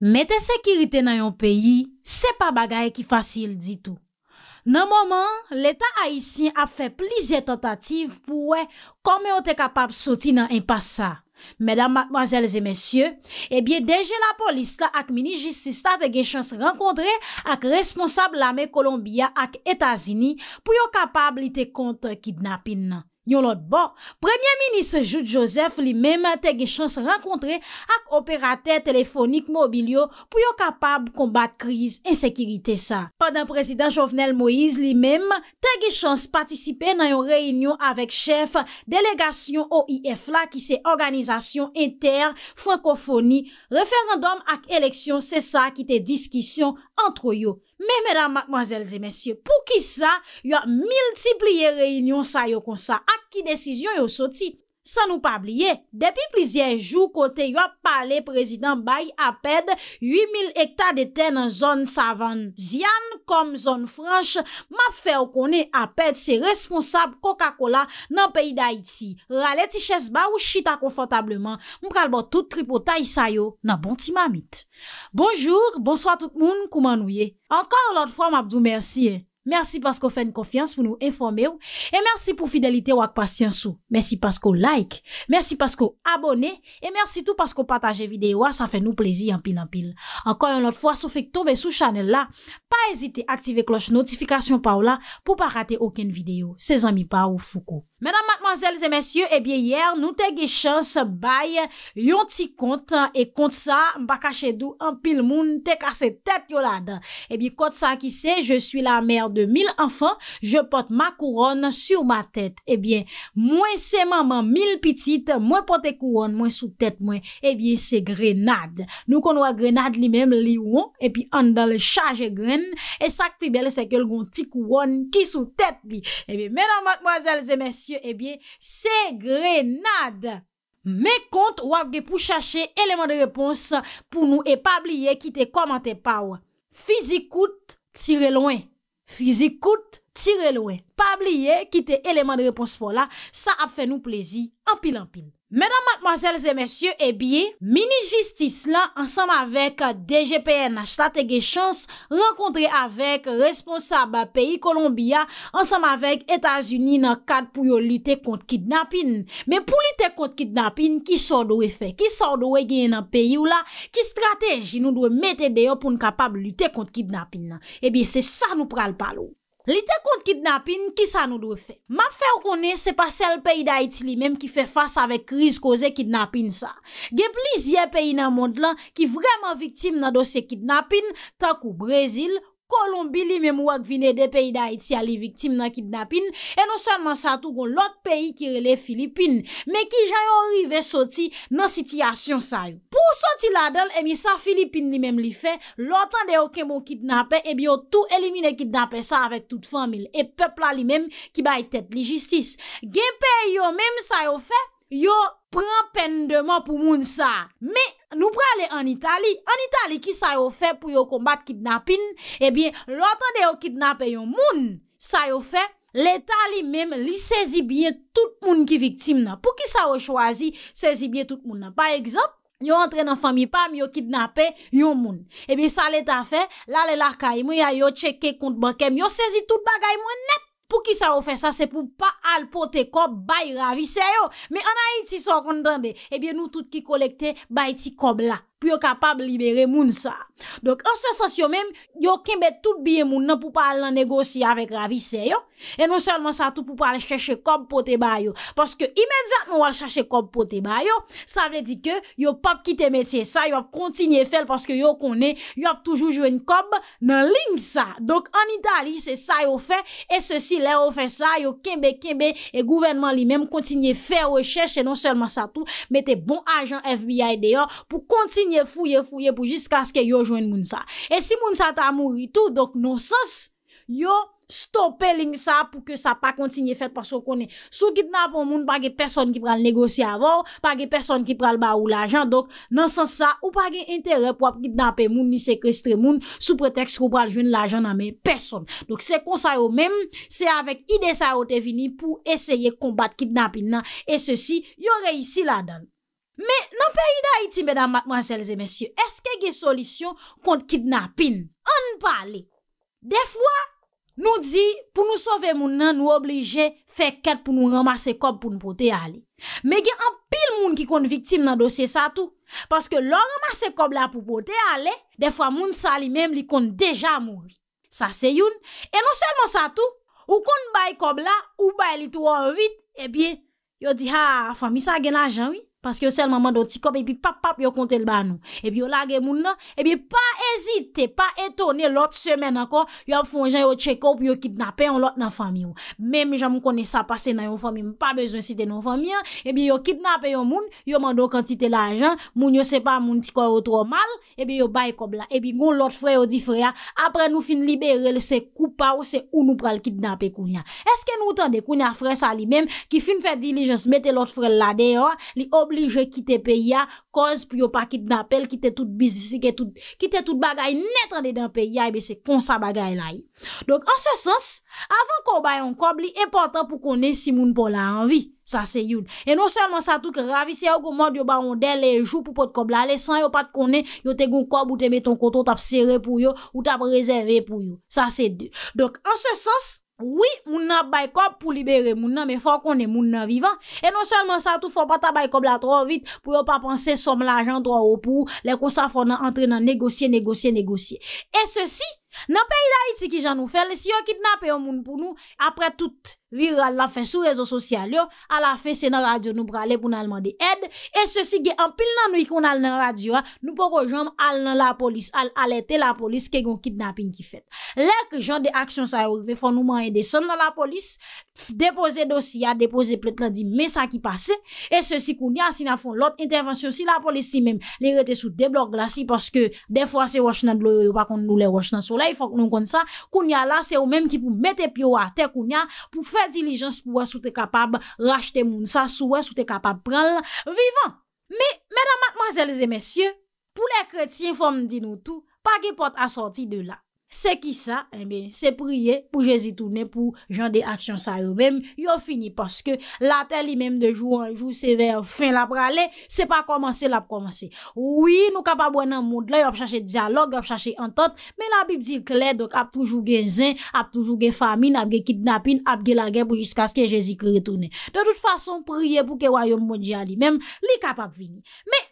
Mette sekirite nan yon peyi, se pa bagay ki fasil ditou. Nan moman, l'Etat Haitien ap fe plizye tentative pou we kome o te kapab soti nan impasa. Medan madmoazelze mesye, e bie deje la polis la ak mini jistista te ge chans renkontre ak responsable lame Kolombia ak Etasini pou yo kapab li te kontre kidnapin nan. Yon lot bon, Premier Ministre Jude Joseph li menm te ge chans renkontre ak operater telefonik mobilyo pou yo kapab kombat kriz ensekirite sa. Pad an prezident Jovenel Moïse li menm te ge chans patisipe nan yon reynyon avek chef delegasyon OIF la ki se organizasyon inter-frankofoni referandom ak eleksyon se sa ki te diskisyon antro yo. Men, menan, manzèl, zè, mensyè, pou ki sa, yon miltipliye reynyon sa yo kon sa, ak ki desisyon yo soti. San nou pabliye, depi plizye jou kote yo ap pale prezident bay apèd 8000 hektar de ten nan zon savan. Zyan kom zon franche, map fè ou konè apèd se responsab Coca-Cola nan peyi da iti. Ralè ti chèz ba ou chita konfantableman, mpral bo tout tripotay sa yo nan bon ti mamit. Bonjour, bonsoit tout moun kouman ouye. Ankan ou lot fwa mabdou mersiye. Mersi paskou fèn kofyans pou nou informè ou. E mersi pou fidelite wak pasyansou. Mersi paskou like. Mersi paskou abone. E mersi tout paskou pataje videyo a. Sa fè nou plezi anpil anpil. Ankoy anot fwa sou fèk toube sou chanel la. Pa ezite aktive kloche notifikasyon pa ou la. Po pa rate oken videyo. Se zanmi pa ou foukou. Mèdam matmanzèl zè mèsyè. Ebyè yè, nou te ge chans bay. Yon ti kont. E kont sa, mba kache dou anpil moun. Te kase tet yon lad. Ebyè kont sa de 1000 anfan, je pote ma kouron sur ma tèt. Ebyen, eh mwen se maman 1000 pitit, mwen pote kouron mwen sou tèt mwen, eh ebyen se grenade. Nou kon wak grenade li mèm li won, epi an dan le chaje gren, e sak pi bel sekel goun ti kouron ki sou tèt li. Ebyen, eh mwenan mwazèl zè mèsyè, ebyen, se grenade. Mè kont wak de pou chache eleman de repons pou nou e pabliye ki te komante pa wè. Fizi kout, tire lounè. Fizi kout, tire lwen, pa bliye, kite eleman de repons pou la, sa ap fè nou plezi, anpil anpil. Mèdam matmazèl zè mèsyè, e eh bie, mini-justis la, ansam avèk DGPN na Stategè Chans, renkontre avèk responsab pèyi Kolombiya, ansam avèk Etas-Uni nan kad pou yo lute kont kidnapin. Mè pou lute kont kidnapin, ki sò do e fè, ki sò do e genye nan pèyi ou la, ki strateji nou do e mette deyo pou nou kapab lute kont kidnapin la. E eh bie, se sa nou pral palo. Li te kont kidnapin, ki sa nou dwe fe? Map fe rone, se pa sel peyi da iti li menm ki fe fasa avek kriz koze kidnapin sa. Ge pli zye peyi nan mond lan ki vreman viktim nan dosye kidnapin, tak ou Brezil, Kolombi li mem wak vine de peyi da iti a li viktim nan kidnapin, e non senman sa tou kon lot peyi ki rele Filipin, me ki jayon rive soti nan sitiyasyon sa yo. Po soti la don, emi sa Filipin li mem li fe, lotan de yo kem o bon kidnapen, e bi yo tou elimine kidnapen sa avek tout famil, e pepla li mem ki bay tet li jistis. Gen peyi yo mem sa yo fe, Yo pren pen deman pou moun sa. Me nou prele an Itali. An Itali ki sa yo fe pou yo kombat kidnapin. Ebyen, lotan de yo kidnapen yon moun, sa yo fe, l'Etat li mèm li sezi bie tout moun ki viktim nan. Pou ki sa yo chwazi, sezi bie tout moun nan. Par ekzop, yo entre nan fami pa, mi yo kidnapen yon moun. Ebyen, sa l'Etat fe, la le lakay mou, ya yo cheke kont bankèm, yo sezi tout bagay moun net. Pou ki sa ou fè sa, se pou pa al pote kob bay ravi seyo. Me anay ti so kon rande, ebyen nou tout ki kolekte bay ti kob la. pou yo kapab libere moun sa. Donk, an sensasyon men, yo kembe tout biye moun nan pou pa al nan negosi avèk ravise yo, en non selman sa tout pou pa al chèche kob pou te bayo. Paske imèdjat nou al chèche kob pou te bayo, sa vè di ke, yo pap kite metye sa, yo ap kontinye fèl paske yo konè, yo ap toujou jwen kob nan ling sa. Donk, an Itali, se sa yo fè, e se si lè yo fè sa, yo kembe kembe e gouvenman li menm kontinye fè wè e chèche, en non selman sa tout, mette bon ajan FBI deyo pou kontin Fouye fouye pou jiska aske yo jwen moun sa E si moun sa ta moun ritou Donk non sens Yo stoppe ling sa pou ke sa pa kontinye fet Pasko konen sou kidnapon moun Pake person ki pral negosi avor Pake person ki pral ba ou la jan Donk non sens sa ou pake interè Pwa kidnapen moun ni sekrestre moun Sou preteks pou pral jwen la jan nan men person Donk se konsa yo men Se avek ide sa yo te vini Pou esyeye kombat kidnapin nan E se si yo reisi la dan Me nan perida iti bedan matman selze mensyo, eske ge solisyon kont kidnapin? An pa le, defwa nou di pou nou sove moun nan nou oblije fe ket pou nou ramase kob pou nou pote a le. Me gen an pil moun ki kont viktim nan dosye sa tou. Paske lo ramase kob la pou pote a le, defwa moun sa li menm li kont deja moun. Sa se yon, e non selman sa tou, ou kont bay kob la, ou bay li tou an vit, e eh bie yo di ha ah, famisa gen a janwi. Paske yo selman mandon ti kop, epi pap pap yo kontel banou. Epi yo lage moun nan, epi pa ezite, pa etone lot semen anko, yo ap fonjen yo tsekop, yo kidnape yon lot nan fami yo. Mem, jan mou kone sa pase nan yon fami, mou pa bezon site nan yon fami ya, epi yo kidnape yon moun, yo mandon kantite la ajan, moun yo sepa moun ti korotro mal, epi yo baye kop la. Epi goun lot frey yo di frey ya, apre nou fin libere le se kupa ou se ou nou pral kidnape koun ya. Eske nou tan de koun ya frey sa li menm, ki fin fe diligence mette lot frey la deyo, li op, li je kite pe ya, koz pou yo pa kite napel, kite tout bizisi, kite tout bagay netran de den pe ya ebe se konsa bagay la yi. Donk an se sens, avan kon bayon kon li, important pou konen si moun pou la anvi, sa se yon. E non seman sa touke ravi, se yo gomod yo ba onde le jou pou pot kon la le, san yo pat konen, yo te goun kon ou te meton konton tap sere pou yo, ou tap rezerve pou yo. Sa se de. Donk an se sens, Oui, moun nan baykop pou libere moun nan, men fò konè moun nan vivan. E non sèlmen sa tou fò pata baykop la trò vit pou yo pa pansè som l'ajan trò ou pou lè kon sa fò nan entre nan negosye, negosye, negosye. E sèsi, nan peyi da iti ki jan nou fèl, si yo kidnapè yon moun pou nou, apre tout. viral la fe sou rezo sosyal yo, al la fe se nan radyo nou brale pou nan mande ed, e se si ge an pil nan nou ikon nan radyo, nou pou ko jom al nan la polis, al alete la polis ke yon kidnapping ki fet. Lèk gen de aksyon sa yo, ve fon nou man yede son nan la polis, depose dosiya, depose plet la di, me sa ki pase, e se si koun ya, si na fon lot intervensyon, si la polis ti men, lè rete sou deblog la si, paske de fwa se wosh nan bloye, wakon nou lè wosh nan sole, fok nou kon sa, koun ya la, se yo men ki pou mette pyo a te koun ya, pou fe dilijans pou wè sou te kapab rachete moun sa sou wè sou te kapab pral vivan. Me, mena matmazèlze mensyè, pou lè kretien fòm di nou tou, pa ge pot a sorti de la. Se ki sa, eh se priye pou jèzi tourne pou jan de aksyon sa yo mèm, yo fini. Paske la tel li mèm de jou anjou sever fin la prale, se pa komanse la komanse. Ouwi, nou kapap wè nan moun de la, yo ap chache diyalogue, yo ap chache entote, mè la bib di kler, dok ap toujou gen zin, ap toujou gen famin, ap gen kidnapin, ap gen la gen pou jiska se ke jèzi kretourne. De tout fason, priye pou ke wayom moun diya li mèm, li kapap vini. Mè!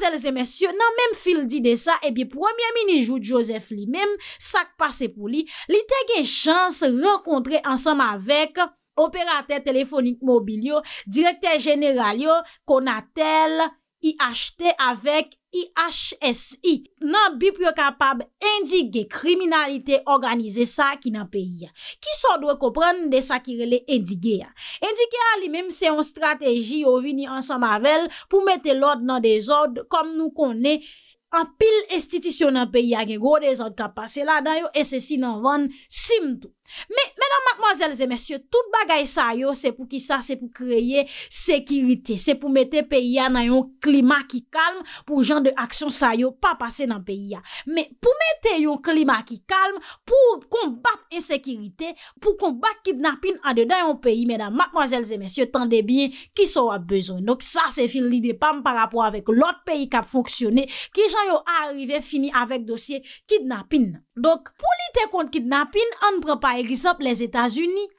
zèl zèmèsyò nan mèm fil di de sa e eh bi premier mini jout josef li mèm sak pase pou li li te gen chans renkontre ansam avèk operatè telefonik mobilyo, direktè genèralio konatèl IHT avek IHSI nan bi pyo kapab endige kriminalite organize sa ki nan peyi ya. Ki so dwe kopran de sa ki rele endige ya? Endige ya li mem se yon strategi yo vini ansan mavel pou mete l'od nan dezod kom nou konen an pil estitisyon nan peyi ya gen go dezod kapase la dan yo SSI nan van sim tou. Menan, mademoiselles et messieurs, tout bagay sa yo, se pou ki sa, se pou kreye sekirite. Se pou mette peyi ya nan yon klima ki kalm pou jan de aksyon sa yo, pa pase nan peyi ya. Men, pou mette yon klima ki kalm, pou kombat ensekirite, pou kombat kidnapin an de dan yon peyi, menan, mademoiselles et messieurs, tan de biye ki sa wap bezon. Donk, sa se fin lide pam par rapport avek lot peyi ka fonksyonne ki jan yo arive fini avek dosye kidnapin. Donk, pou lite kont kidnapin, an prepaye egisop les Etats-Unis,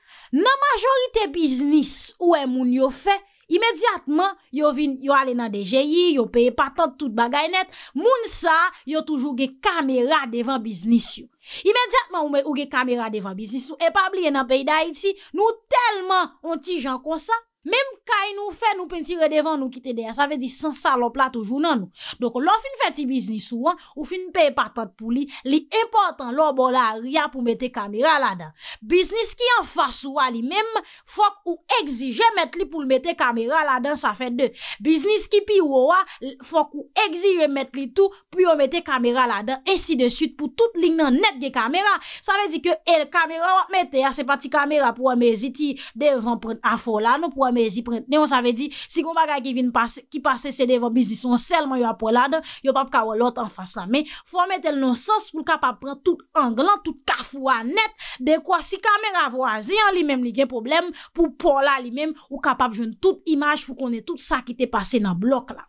nan majorite biznis ou e moun yo fe, imediatman, yo alen nan DJI, yo peye patent, tout bagay net, moun sa, yo toujou ge kamera devan biznis yo. Imediatman ou me ou ge kamera devan biznis yo, e pabliye nan peyda iti, nou telman onti jan konsa. Mèm kèy nou fè nou pèntire devan nou ki te deyè, sa vè di san salop la toujou nan nou. Donk lò fin fè ti biznis ou an, ou fin pèy patat pou li, li important lò bol la a ria pou mette kamera la dan. Biznis ki an fà sou an li mèm, fòk ou egzije met li pou mette kamera la dan, sa fè dè. Biznis ki pi wò wò, fòk ou egzije met li tou, pou yo mette kamera la dan, ensi de süt pou tout ling nan net ge kamera. Sa vè di ke el kamera wò mette, ya se pati kamera pou wè me eziti devan pren a fola nou pou wè mè zi prentenè, on sa ve di, si kon baga givin ki pase se deva bizison selman yo apola da, yo pap kawalot an fas la mè, fò mè tel non sens, pou kapap pran tout an glan, tout kafou an net, de kwa si kamè ravo a zi, an li mèm li gen problem, pou apola li mèm, ou kapap jwen tout imaj, pou konen tout sa ki te pase nan blok la.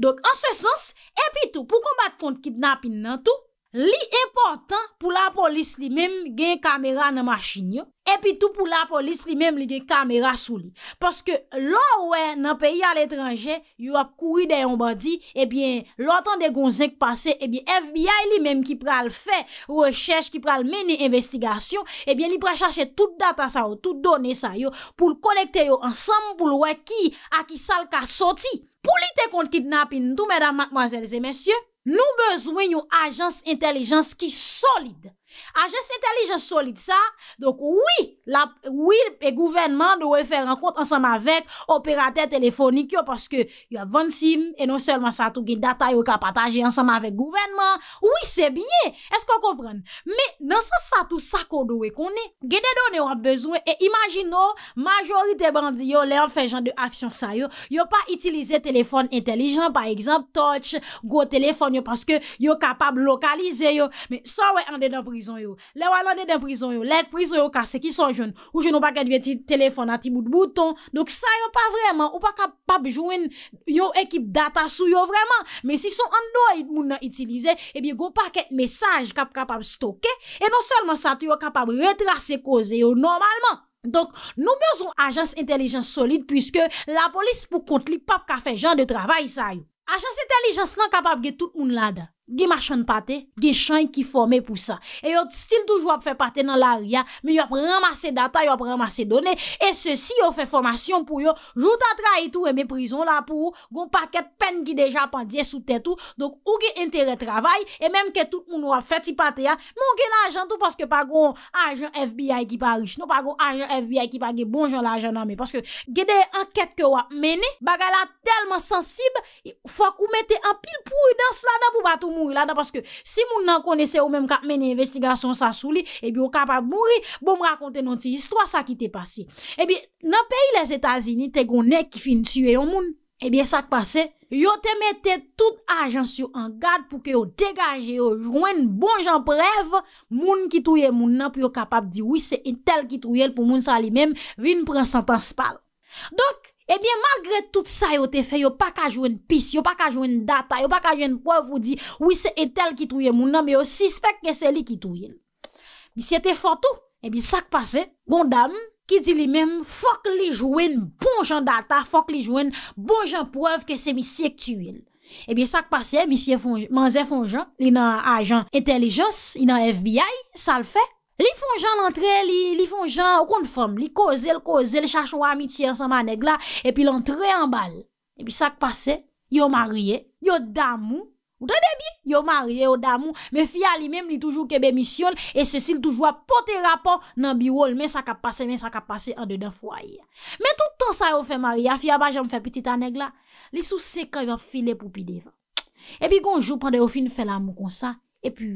Dok, an se sens, epi tou, pou kon bat kont kidnap in nan tou, Li important pou la polis li menm gen kamera nan machin yo, epi tou pou la polis li menm li gen kamera sou li. Paske lo we nan peyi al etranjen, yo ap kouri den yon badi, epi loutan de gonzenk pase, epi FBI li menm ki pral fe, rechèche ki pral mèni investigasyon, epi li prachache tout data sa yo, tout donè sa yo, pou l'konekte yo ansam pou lwe ki, a ki sal ka soti. Pou li te kont kidnapin tout, mèdam, mèdame, mèdame, mèdame, mèdame, mèdame, mèdame, mèdame, mèdame, mèdame, mèdame, mèdame, m Nou bezwen yon ajans intelejans ki solide. Aje s'intellijen solide sa Donk wii Wii e gouvenman dowe fè renkont Ansem avèk operatè telefonik yo Paske yon vansim E non selman sa tou gè data yo kapatajè Ansem avèk gouvenman Wii se bie Esko kompren? Me nan sa sa tou sa kon dowe konè Gè de donè wap bezwen E imajin nou Majorite bandi yo lè an fè jan de aksyon sa yo Yo pa itilize telefon intelijen Par exemple touch Go telefon yo Paske yo kapab lokalize yo Me sa wè an de do pri yo, lew anade den prizon yo, lek prizon yo kase ki son joun, ou joun ou pa gen diwen ti telefon ati mout bouton. Dok sa yo pa vreman, ou pa kap pap joun yo ekip data sou yo vreman. Men si son andoy moun nan itilize, ebi go pa ket mesaj kap kap ap stoke, e non selman sa tou yo kap ap retrase koze yo normalman. Dok nou bezon ajans intelijans solide pwiske la polis pou kont li pap ka fe jan de travay sa yo. Ajans intelijans lan kap ap ge tout moun la da. Gye machan pate, gye chan ki fome pou sa. E yo stil touj wap fe pate nan laryan, mi wap ramase data, wap ramase done, e se si yo fe formasyon pou yo jouta tra etou e me prizon la pou ou, gon paket pen ki deja pandye soute etou, donk ou ge entere travay, e menm ke tout moun wap feti pate ya, moun gen ajan tou paske pa gon ajan FBI ki pa rich, nou pa gon ajan FBI ki pa ge bon jan la ajan nan me, paske ge de anket ke wap mene, baga la telman sensib, La da paske si moun nan kone se ou menm kap mene investigasyon sa sou li e eh bi ou kapap mouri bon m rakonte non ti istwa sa ki te pasi. E eh bi nan peyi les Etasini te gounen ki fin suye yo moun. E eh bi sa k pase yo te mette tout ajans yo an gad pou ke yo degaje yo jwen bon jan preve moun ki touye moun nan pou yo kapap di wise etel ki touye l pou moun sa li menm vin pran santanspal. Dok. Ebyen, eh magre tout sa yo te fe, yo pa ka jwen pis, yo pa ka jwen data, yo pa ka jwen pov ou di, oui se entel ki tuyen moun nan, me yo sispek ke se li ki tuyen. Misye te fotou, ebyen sak pase, gondam ki di li menm, fok li jwen bon jan data, fok li jwen bon jan pov ke se misye ki tuyen. Ebyen sak pase, misye manze fon jan, li nan ajan entelijans, li nan FBI, sal fek. Li fon jan lantre, li fon jan wakon fom. Li koze, li koze, li chache wami ti ansanman neg la. Epi lantre anbal. Epi sak pase, yo marye, yo damou. Moudan de bi? Yo marye, yo damou. Me fia li mem li toujou kebe misyon. E se sil toujou apote rapor nan bi wol. Men sak apase, men sak apase an de den fwaya. Men toutan sa yo fè marye. Fia ba jom fè piti tan neg la. Li sou se ka yo file poupide. Epi gonjou pande yo fine fè l'amou konsa. Epi...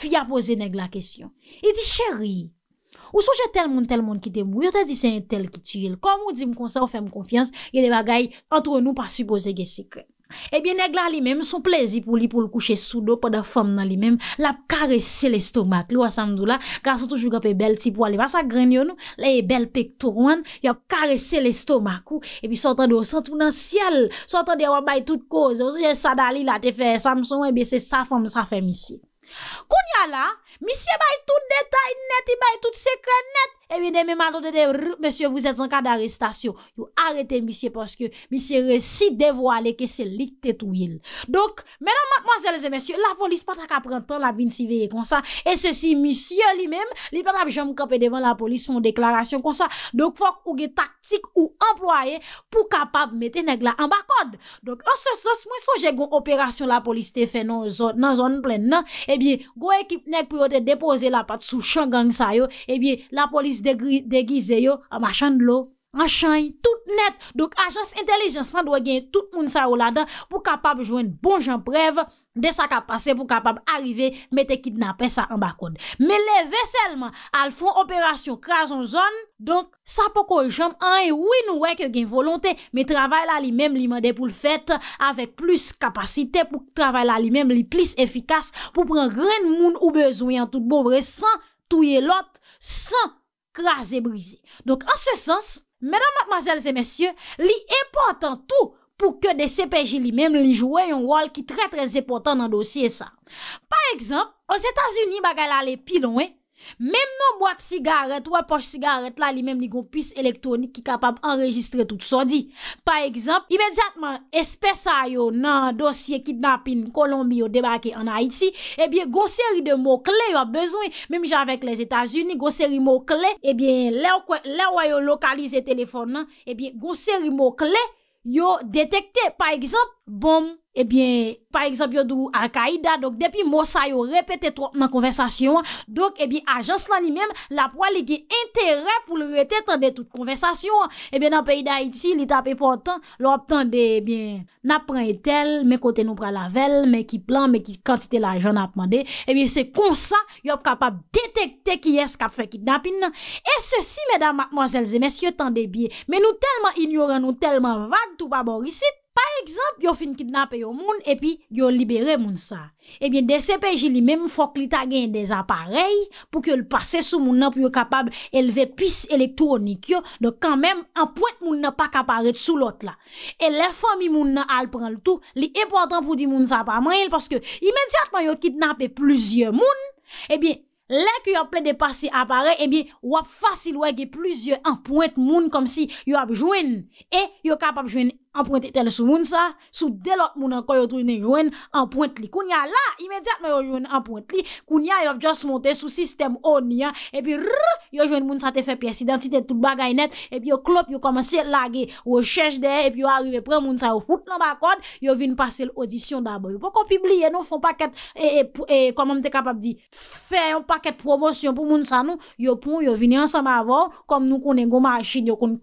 Fi a pose neg la kesyon. E di cheri, ou souje tel moun tel moun ki te mou? Ou te di se yon tel ki ti vil? Kom ou di m m'm kon sa ou fe m m'm konfians? Ye de bagay antre nou pa suppose ge si eh kwen. E bi neg la li mem son plezi pou li pou l kouche sou do pa da fom nan li mem. La pa karesse l estomak. Li wa samdou la, ka sotou jouga pe bel ti pou alivasa gren yon nou. La ye bel pek tou rwan. Ya pa karesse l estomak ou. E bi sotan de ou sotou nan siel. Sotan de ou wabay tout koz. Ou se jen sa da li la te fe samson. E bi se sa fom sa fem isi. Koun ya la, misye bay tout detay neti, bay tout seken net e binemè mandou de de, monsye, vous êtes en cas d'arrestation, you arete, monsye, parce que, monsye, si dévoilé que c'est l'icté tout yil. Donc, maintenant, monsye, la police pas tak apren tant la bine si veye, kon sa, et ceci, monsye li mèm, li pas tak jom kapè devant la police, son deklarasyon, kon sa, donc, fok ou ge taktik ou employé pou kapab mette neg la ambakode. Donc, anses, anses, monsye, goun operasyon la police te fè nan zon plè nan, e eh bin, goun ekip neg pou yote depose la pat sou chan gang sayo, e eh bin, la police degize yo, machan lo machan, tout net dok ajans intelijensan dwe gen tout moun sa ou la dan pou kapab jouen bon jan brev de sa kapase pou kapab arrive mette kidnapen sa an bakon me leve selman al fon operasyon krason zon donk sa pou ko jom an e win ou wek gen volonte, me travay la li mem li mande pou l fete, avek plus kapasite pou travay la li mem li plis efikas, pou pren ren moun ou bezwen yon tout bobre, san touye lot, san kras e brize. Donk an se sens, mèdam matmazèl zè mèsyè, li epotant tout pou ke de CPJ li mèm li jwè yon wal ki trè trè zè epotant nan dosye sa. Par ekzamp, an Zetazuni bagal alè pilonè, Mem nou boat sigaret, wè poch sigaret la li mem ni goun pis elektronik ki kapab enregistre tout sondi. Par ekzamp, imedjatman espè sa yo nan dosye kidnapping kolombi yo debake an Haiti, ebyen goun seri de mou kle yo ap bezwen, mem jan vek les Etats-Unis, goun seri mou kle, ebyen le wè yo lokalize telefon nan, ebyen goun seri mou kle yo detekte. Par ekzamp, bom! Ebyen, eh par ekzabyo dou al kaida, dok depi mò sa yo repete trot nan konversasyon, dok ebyen ajan slan li mèm, la pwa li ge interè pou lor rete tande tout konversasyon. Ebyen nan peyi da Haiti, li tap epon tan, lor ap tande, ebyen, nap pran etel, mè kote nou pran lavel, mè ki plan, mè ki kantite la ajan ap mande, ebyen se konsa, yop kapap detekte ki yes kap fe ki dapin nan. E se si, mèdam, mwazelze, mèsyo tande biye, mè nou telman ignoran, nou telman vade tou pa borisit, La ekzamp yo fin kidnap yo moun epi yo libere moun sa. Ebyen eh de sepeji li menm fok li ta geny de aparey pou ki yo l pase sou moun nan pou yo kapab elve pis elektronik yo. Do kan menm an point moun nan pa kaparet sou lot la. E le fomi moun nan al pran l tou li epotan pou di moun sa pa manl. Paske imediatman yo kidnap e pluzye moun. Ebyen eh le ki yo ple de pase aparey ebyen eh wap fasil wage pluzye an point moun kom si yo apjouen. E yo kapab jounen. anpwente tel sou moun sa, sou delot moun anko yo tou yon anpwente li. Koun ya la, imediat me yo yon anpwente li, koun ya yo ap jos monte sou sistem o ni ya, epi rrrr, yo jwen moun sa te fe pyesi, dansi te tout bagay net, epi yo klop, yo komanse lage, yo chesh de, epi yo arive pre, moun sa yo fout nan bakon, yo vin pase l'audisyon d'abo, yo pou kon pibliye nou, fon paket, ee, ee, konman te kapap di, fè yon paket promosyon pou moun sa nou, yo pon, yo vini ansam avon, konm nou konen goma an chine, yo kon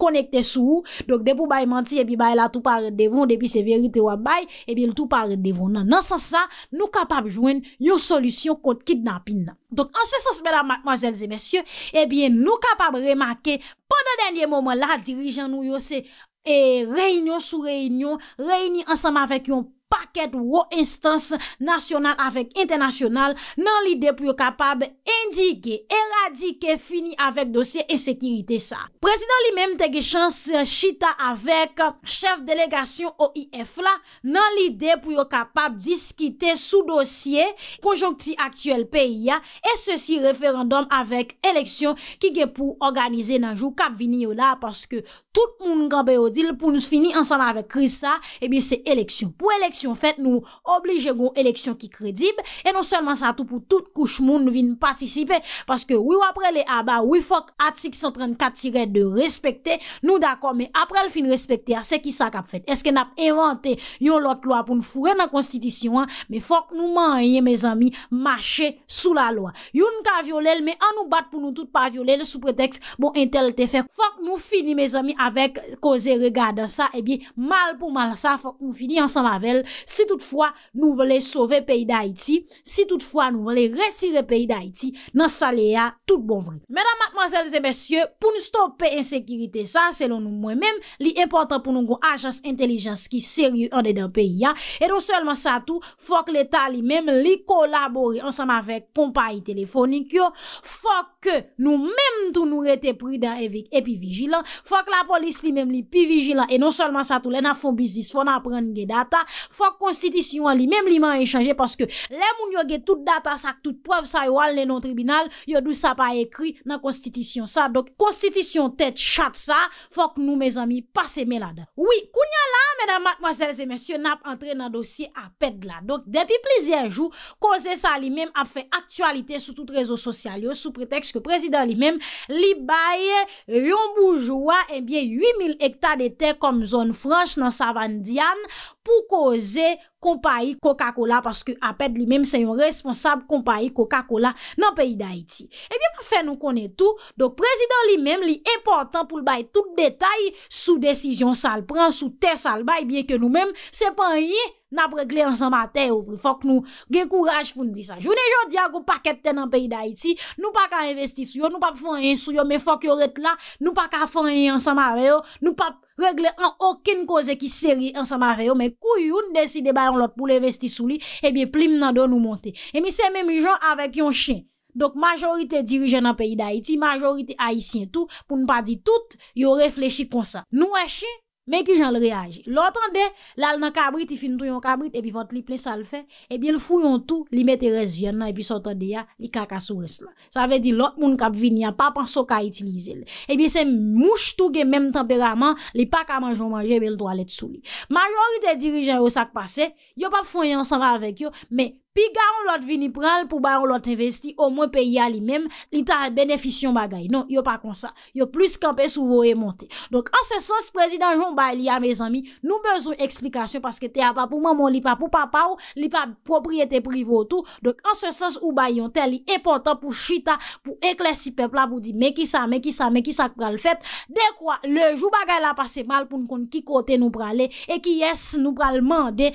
loutou pa redevon depi se verite wabay, epi loutou pa redevon nan. Nan san sa, nou kapab jwen yo solisyon kont kidnapin nan. Donk an se eh, sens mèdame, mwazèlze, mèsyè, epi nou kapab remake, pandan denye momen la, dirijan nou yo se, e, reynyon sou reynyon, reyny ansam avèk yo, paket ou ou instance nasyonal avek internasyonal nan lide pou yo kapab indike eradike fini avek dosye e sekirite sa. Prezident li mem tege chans chita avek chef delegasyon OIF la nan lide pou yo kapab diskite sou dosye konjonkti aktuel peyi ya e se si referandom avek eleksyon ki ge pou organize nanjou kap vini yo la paske tout moun ganbe yo dil pou nou fini ansanavek krisa ebi se eleksyon pou eleksyon si yon fèt, nou oblige goun eleksyon ki kredib, e non selman sa tout pou tout kouch moun nou vin patisipe paske wou apre le aba, wou fòk at 634 tiret de respekte nou d'akon, me apre l fin respekte a se ki sa kap fèt, eske nap evante yon lot lwa pou nou fure nan konstitisyon me fòk nou manye, me zami mache sou la lwa yon nka violel, me an nou bat pou nou tout pa violel sou preteks bon intel te fè fòk nou fini, me zami, avek koze, regadan sa, ebi eh mal pou mal sa, fòk nou fini, ansan mavel si toutfwa nou vele sove peyi d'Haïti si toutfwa nou vele retire peyi d'Haïti nan sa le a tout bon vre. Mèdam matmazèl zè mèsyè pou nou stoppe ensekirite sa selon nou mwen mèm li importan pou nou go ajans intelijans ki seri ou an dedan peyi ya e don selman sa tou fok l'Etat li mèm li kolabori ansam avèk kompayi telefonik yo fok nou menm tou nou rete prida evik epi vijilan, fok la polis li menm li epi vijilan, e non solman sa tou le nan fon bizis, fon nan aprenn ge data fok konstitisyon li menm li men enchange, paske le moun yo ge tout data sak tout pov sa yo al le nan tribunal yo dou sa pa ekri nan konstitisyon sa, dok konstitisyon tet chat sa, fok nou me zami pase me la da. Oui, kounyan la, menam mademoiselles et messieurs, nap entre nan dosye apet la, dok depi plizier jou konze sa li menm ap fe aktualite sou tout rezo sosyal yo, sou pretexte Se prezident li menm li baye yon boujouwa 8000 hektar de te kom zon frans nan sa van Dian pou koze kwa. Kompayi Coca-Cola Paske apèd li mèm se yon responsab Kompayi Coca-Cola nan peyi da iti E biye pa fè nou konè tou Dok prezident li mèm li e portan Poul bay tout detay Sou desisyon sal pran, sou tes sal bay Biye ke nou mèm se pan yi Napre kli ansam a te Fok nou gen kouraj pou nou di sa Jounè jò diya gò pakète te nan peyi da iti Nou pa ka investi sou yo, nou pa pou fanyen sou yo Me fok yo ret la, nou pa ka fanyen ansam a veyo Nou pa... Regle an okin koze ki seri an sa ma veyo, men kou yon deside bayan lot pou le vesti sou li, ebyen plim nan do nou monte. Emi se mèmijon avèk yon chen. Dok majorite dirije nan peyi da Haiti, majorite Haitien tout, pou nou pa di tout, yo reflechi kon sa. Nou e chen, Men ki jan l reage. L otan de, l al nan kabrit, i finitou yon kabrit, epi vant li ple sal fe, epi l fou yon tou, li met e res vyen nan, epi sotan de ya, li kaka sou res la. Sa ve di, l ot moun kap vin, ya pa panso ka itilize le. Epi eh se mouche tou gen menm temperaman, li pa ka manjou manjou, epi l toalet sou li. Majorite dirijen yo sak pase, yo pa fou yon san va avek yo, men, pi garon lot vini pral pou bayon lot investi, o mwen pe ya li mem, li ta beneficyon bagay. Non, yo pa konsa, yo plus kampes ou vo e monte. Donk, an se sens, prezident joun bay li ya, me zami, nou bezoun eksplikasyon, paske te apapou, maman li pa pou papaw, li pa propriyete privo tou, donk, an se sens, ou bayon, te li epotan pou chita, pou eklesi pepla, pou di meki sa, meki sa, meki sa kral fet, dekwa, le jou bagay la pase mal, pou nou kon ki kote nou prale, e ki yes, nou prale mande,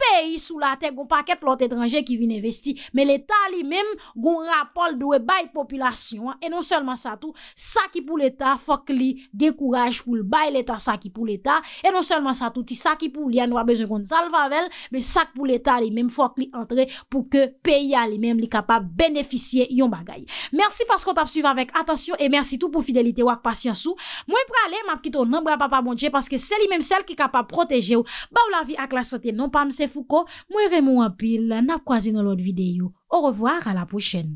peyi sou la te goun paket lout etranje ki vin investi, me l'Etat li mem goun rapol dwe bay populasyon, e non selman sa tou, sa ki pou l'Etat fok li dekouraj pou l'bay l'Etat sa ki pou l'Etat, e non selman sa tou ti sa ki pou li anwa bezon kon zalvavel, me sa ki pou l'Etat li mem fok li antre pou ke peyi a li mem li kapab beneficye yon bagay. Mersi non pas kon tap suiv avèk, atasyon e mersi tou pou fidelite wak pas yansou, mwen prale map kito nanbra papa bondje, paske se li mem sel ki kapab proteje ou, ba ou la vi ak la sante non pamse, foko mwere mwen pil na kwa zinolot videyo. O revoar a la pou chen.